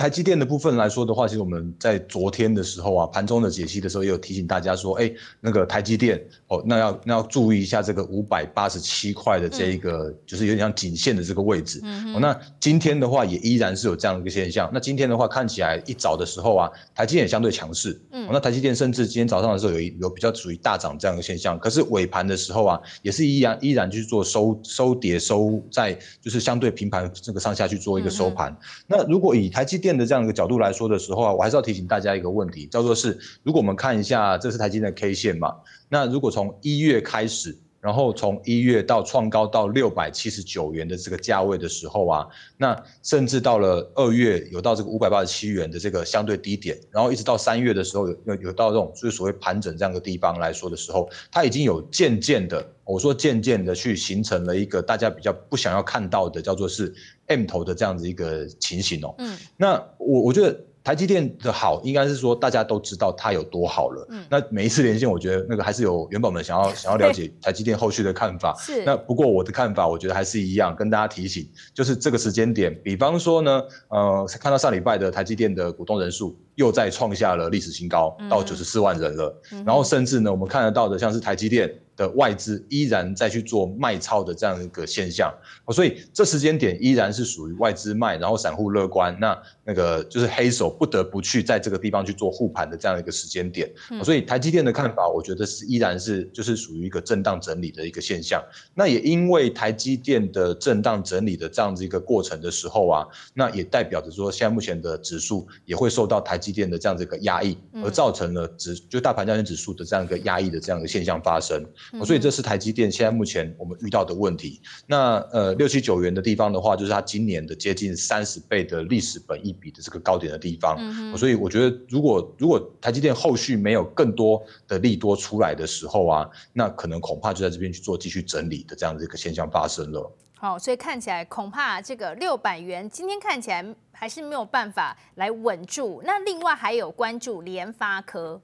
台积电的部分来说的话，其实我们在昨天的时候啊，盘中的解析的时候也有提醒大家说，哎，那个台积电哦，那要那要注意一下这个五百八十七块的这一个，就是有点像颈线的这个位置。嗯哦，那今天的话也依然是有这样的一个现象。那今天的话看起来一早的时候啊，台积电相对强势。嗯。那台积电甚至今天早上的时候有一有比较属于大涨这样的现象，可是尾盘的时候啊，也是依然依然去做收收跌收在就是相对平盘这个上下去做一个收盘。那如果以台积电。的这样一个角度来说的时候啊，我还是要提醒大家一个问题，叫做是，如果我们看一下这是台金的 K 线嘛，那如果从一月开始。然后从一月到创高到六百七十九元的这个价位的时候啊，那甚至到了二月有到这个五百八十七元的这个相对低点，然后一直到三月的时候有有有到这种就是所谓盘整这样的地方来说的时候，它已经有渐渐的，我说渐渐的去形成了一个大家比较不想要看到的叫做是 M 头的这样子一个情形哦。嗯，那我我觉得。台积电的好，应该是说大家都知道它有多好了。嗯，那每一次连线，我觉得那个还是有元宝们想要 想要了解台积电后续的看法。是，那不过我的看法，我觉得还是一样，跟大家提醒，就是这个时间点，比方说呢，呃，看到上礼拜的台积电的股东人数又再创下了历史新高，到九十四万人了。嗯，然后甚至呢，我们看得到的像是台积电。的外资依然在去做卖超的这样一个现象，所以这时间点依然是属于外资卖，然后散户乐观，那那个就是黑手不得不去在这个地方去做护盘的这样一个时间点。所以台积电的看法，我觉得是依然是就是属于一个震荡整理的一个现象。那也因为台积电的震荡整理的这样子一个过程的时候啊，那也代表着说现在目前的指数也会受到台积电的这样子一个压抑，而造成了指就大盘当前指数的这样一个压抑的这样一个现象发生。所以这是台积电现在目前我们遇到的问题。那呃六七九元的地方的话，就是它今年的接近三十倍的历史本一比的这个高点的地方。所以我觉得，如果如果台积电后续没有更多的利多出来的时候啊，那可能恐怕就在这边去做继续整理的这样的一个现象发生了。好，所以看起来恐怕这个六百元今天看起来还是没有办法来稳住。那另外还有关注联发科。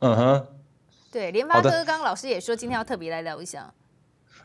嗯哼。对联发科，刚刚老师也说，今天要特别来聊一下。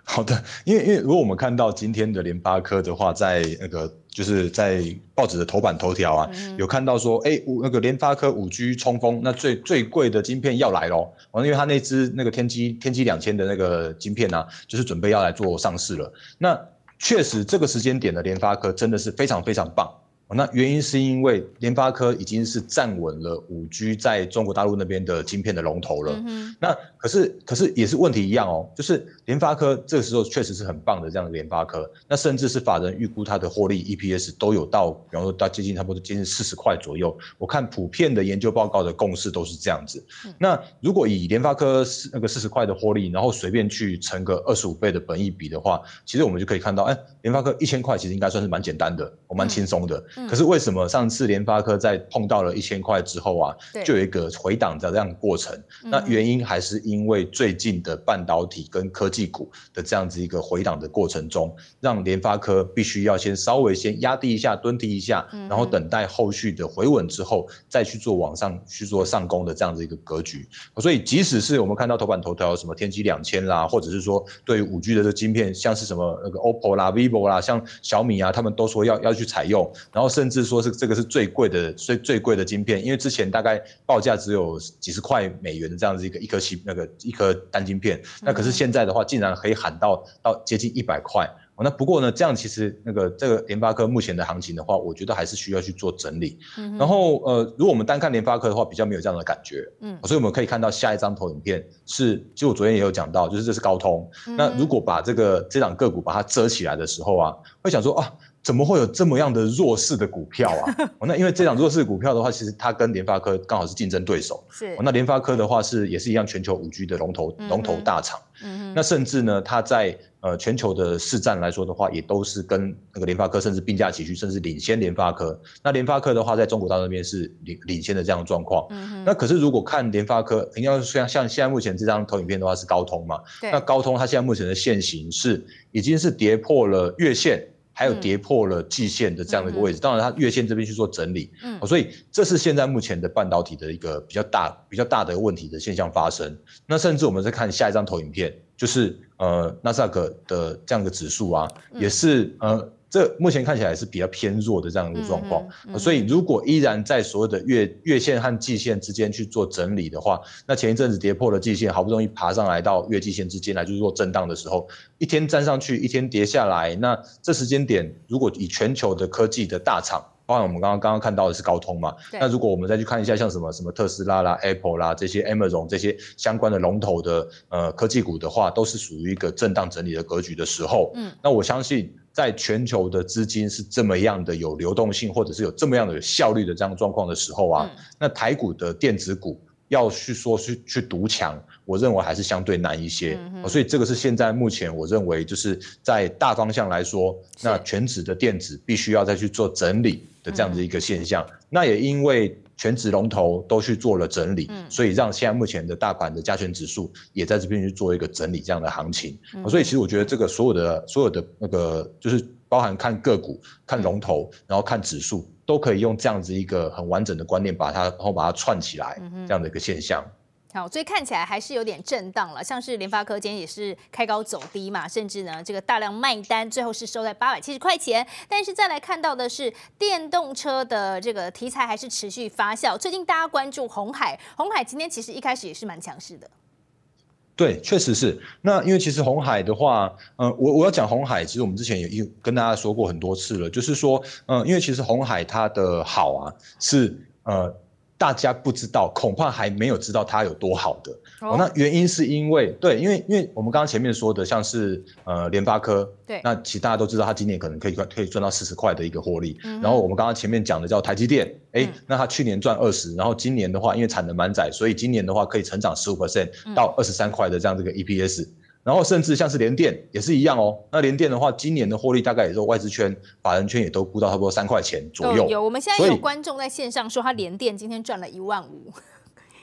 好的，因为因为如果我们看到今天的联发科的话，在那个就是在报纸的头版头条啊，有看到说，哎，那个联发科五 G 冲锋，那最最贵的晶片要来喽。完了，因为它那只那个天玑天玑两千的那个晶片呢，就是准备要来做上市了。那确实，这个时间点的联发科真的是非常非常棒。那原因是因为联发科已经是站稳了五 G 在中国大陆那边的晶片的龙头了。那可是可是也是问题一样哦，就是联发科这个时候确实是很棒的这样的联发科。那甚至是法人预估它的获利 EPS 都有到，比方说到接近差不多接近四十块左右。我看普遍的研究报告的共识都是这样子。那如果以联发科那个四十块的获利，然后随便去乘个二十五倍的本益比的话，其实我们就可以看到，哎，联发科一千块其实应该算是蛮简单的，我蛮轻松的。可是为什么上次联发科在碰到了一千块之后啊，就有一个回档的这样过程？那原因还是因为最近的半导体跟科技股的这样子一个回档的过程中，让联发科必须要先稍微先压低一下、蹲低一下，然后等待后续的回稳之后，再去做往上去做上攻的这样子一个格局。所以即使是我们看到头版头条什么天机两千啦，或者是说对于五 G 的这晶片，像是什么那个 OPPO 啦、VIVO 啦、像小米啊，他们都说要要去采用，然后。甚至说是这个是最贵的最最贵的晶片，因为之前大概报价只有几十块美元这样子一个一颗芯那个一颗单晶片，那可是现在的话竟然可以喊到到接近一百块，那不过呢这样其实那个这个联发科目前的行情的话，我觉得还是需要去做整理。然后呃，如果我们单看联发科的话，比较没有这样的感觉，嗯，所以我们可以看到下一张投影片是，就我昨天也有讲到，就是这是高通。那如果把这个这两个股把它遮起来的时候啊，会想说啊。怎么会有这么样的弱势的股票啊？那因为这张弱势股票的话，其实它跟联发科刚好是竞争对手。是。那联发科的话是也是一样全球五 G 的龙头龙头大厂。嗯那甚至呢，它在呃全球的市占来说的话，也都是跟那个联发科甚至并驾齐驱，甚至领先联发科。那联发科的话，在中国大陆那边是领领先的这样的状况。嗯那可是如果看联发科，你要像像现在目前这张投影片的话是高通嘛？那高通它现在目前的现形是已经是跌破了月线。还有跌破了季线的这样的一个位置，当然它月线这边去做整理，嗯，所以这是现在目前的半导体的一个比较大、比较大的问题的现象发生。那甚至我们再看下一张投影片，就是呃，纳斯达克的这样的指数啊，也是呃。这目前看起来是比较偏弱的这样一个状况，所以如果依然在所有的月月线和季线之间去做整理的话，那前一阵子跌破了季线，好不容易爬上来到月季线之间来就是做震荡的时候，一天站上去，一天跌下来，那这时间点如果以全球的科技的大厂，包括我们刚刚刚刚看到的是高通嘛，那如果我们再去看一下像什么什么特斯拉啦、Apple 啦这些 Amazon 这些相关的龙头的呃科技股的话，都是属于一个震荡整理的格局的时候，嗯，那我相信。在全球的资金是这么样的有流动性，或者是有这么样的效率的这样状况的时候啊，那台股的电子股。要去说去去独强，我认为还是相对难一些，所以这个是现在目前我认为就是在大方向来说，那全指的电子必须要再去做整理的这样的一个现象。那也因为全指龙头都去做了整理，所以让现在目前的大盘的加权指数也在这边去做一个整理这样的行情。所以其实我觉得这个所有的所有的那个就是。包含看个股、看龙头，然后看指数，都可以用这样子一个很完整的观念把它然后把它串起来，这样的一个现象。好，所以看起来还是有点震荡了。像是联发科今天也是开高走低嘛，甚至呢这个大量卖单，最后是收在八百七十块钱。但是再来看到的是电动车的这个题材还是持续发酵。最近大家关注红海，红海今天其实一开始也是蛮强势的。对，确实是。那因为其实红海的话，嗯，我我要讲红海，其实我们之前也跟大家说过很多次了，就是说，嗯，因为其实红海它的好啊，是呃。大家不知道，恐怕还没有知道它有多好的。哦，那原因是因为对，因为因为我们刚刚前面说的像是呃联发科，对，那其实大家都知道它今年可能可以赚可以赚到四十块的一个获利。嗯，然后我们刚刚前面讲的叫台积电，哎，那它去年赚二十，然后今年的话因为产能满载，所以今年的话可以成长十五 percent 到二十三块的这样这个 EPS。然后甚至像是联电也是一样哦。那联电的话，今年的获利大概也是外资圈、法人圈也都估到差不多三块钱左右。有，我们现在有观众在线上说，他联电今天赚了一万五，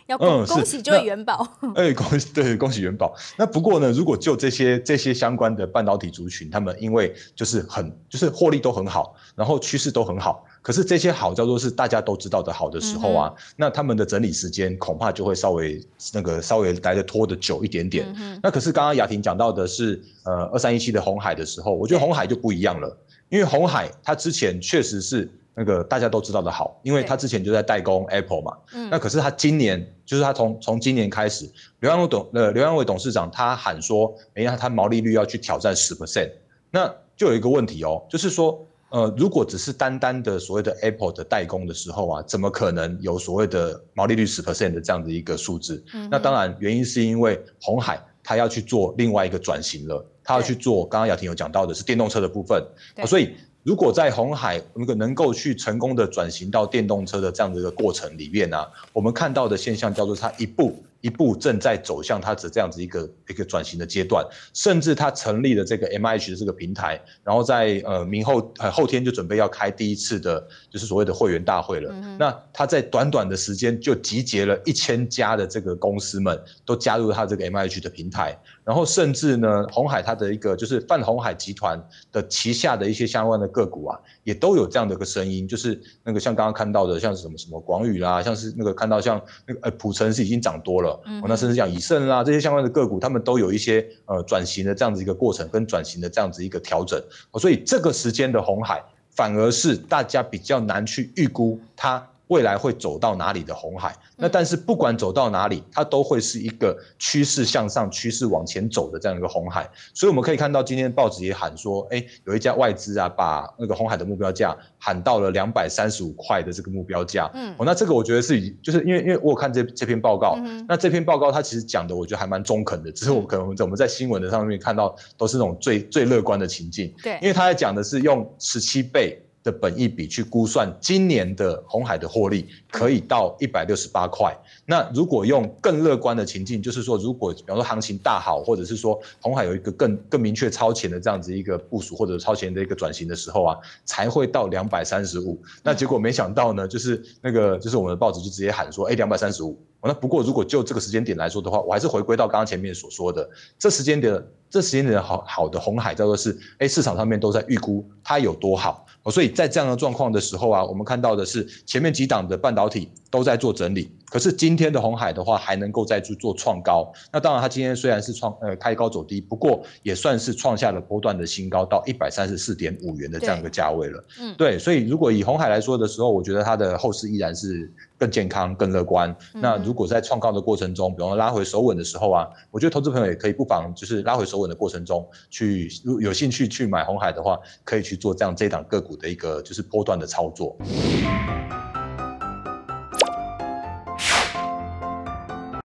要恭喜这位元宝。哎，恭喜对恭喜元宝。那不过呢，如果就这些这些相关的半导体族群，他们因为就是很就是获利都很好，然后趋势都很好。可是这些好叫做是大家都知道的好的时候啊，那他们的整理时间恐怕就会稍微那个稍微来的拖的久一点点。那可是刚刚雅婷讲到的是，呃，二三一七的红海的时候，我觉得红海就不一样了，因为红海它之前确实是那个大家都知道的好，因为它之前就在代工 Apple 嘛。嗯。那可是它今年就是它从从今年开始，刘安伟董呃刘安伟董事长他喊说，哎呀他毛利率要去挑战十 percent，那就有一个问题哦，就是说。呃，如果只是单单的所谓的 Apple 的代工的时候啊，怎么可能有所谓的毛利率十 percent 的这样的一个数字？那当然，原因是因为红海他要去做另外一个转型了，他要去做刚刚雅婷有讲到的是电动车的部分所以如果在红海，如果能够去成功的转型到电动车的这样的一个过程里面呢，我们看到的现象叫做它一步。一步正在走向它这样子一个一个转型的阶段，甚至它成立了这个 M I H 的这个平台，然后在呃明后呃后天就准备要开第一次的，就是所谓的会员大会了。那它在短短的时间就集结了一千家的这个公司们，都加入它这个 M I H 的平台。然后甚至呢，红海它的一个就是泛红海集团的旗下的一些相关的个股啊，也都有这样的一个声音，就是那个像刚刚看到的，像是什么什么广宇啦，像是那个看到像那个呃普城是已经涨多了，那甚至像以盛啦这些相关的个股，他们都有一些呃转型的这样子一个过程跟转型的这样子一个调整，所以这个时间的红海反而是大家比较难去预估它。未来会走到哪里的红海？那但是不管走到哪里，它都会是一个趋势向上、趋势往前走的这样一个红海。所以我们可以看到，今天报纸也喊说，哎，有一家外资啊，把那个红海的目标价喊到了两百三十五块的这个目标价。嗯，哦，那这个我觉得是，就是因为因为我看这这篇报告，那这篇报告它其实讲的我觉得还蛮中肯的，只是我们可能我们在新闻的上面看到都是那种最最乐观的情境。对，因为它在讲的是用十七倍。的本益比去估算今年的红海的获利可以到一百六十八块。那如果用更乐观的情境，就是说，如果比方说行情大好，或者是说红海有一个更更明确超前的这样子一个部署或者超前的一个转型的时候啊，才会到两百三十五。那结果没想到呢，就是那个就是我们的报纸就直接喊说，哎，两百三十五。那不过如果就这个时间点来说的话，我还是回归到刚刚前面所说的这时间点。这十年的好好的红海叫做是，哎市场上面都在预估它有多好，所以在这样的状况的时候啊，我们看到的是前面几档的半导体都在做整理，可是今天的红海的话还能够再去做创高，那当然它今天虽然是创呃开高走低，不过也算是创下了波段的新高到一百三十四点五元的这样一个价位了。嗯，对，所以如果以红海来说的时候，我觉得它的后市依然是更健康、更乐观。那如果在创高的过程中，比方说拉回首稳的时候啊，我觉得投资朋友也可以不妨就是拉回首稳。的过程中去，如有兴趣去买红海的话，可以去做这样这档个股的一个就是波段的操作。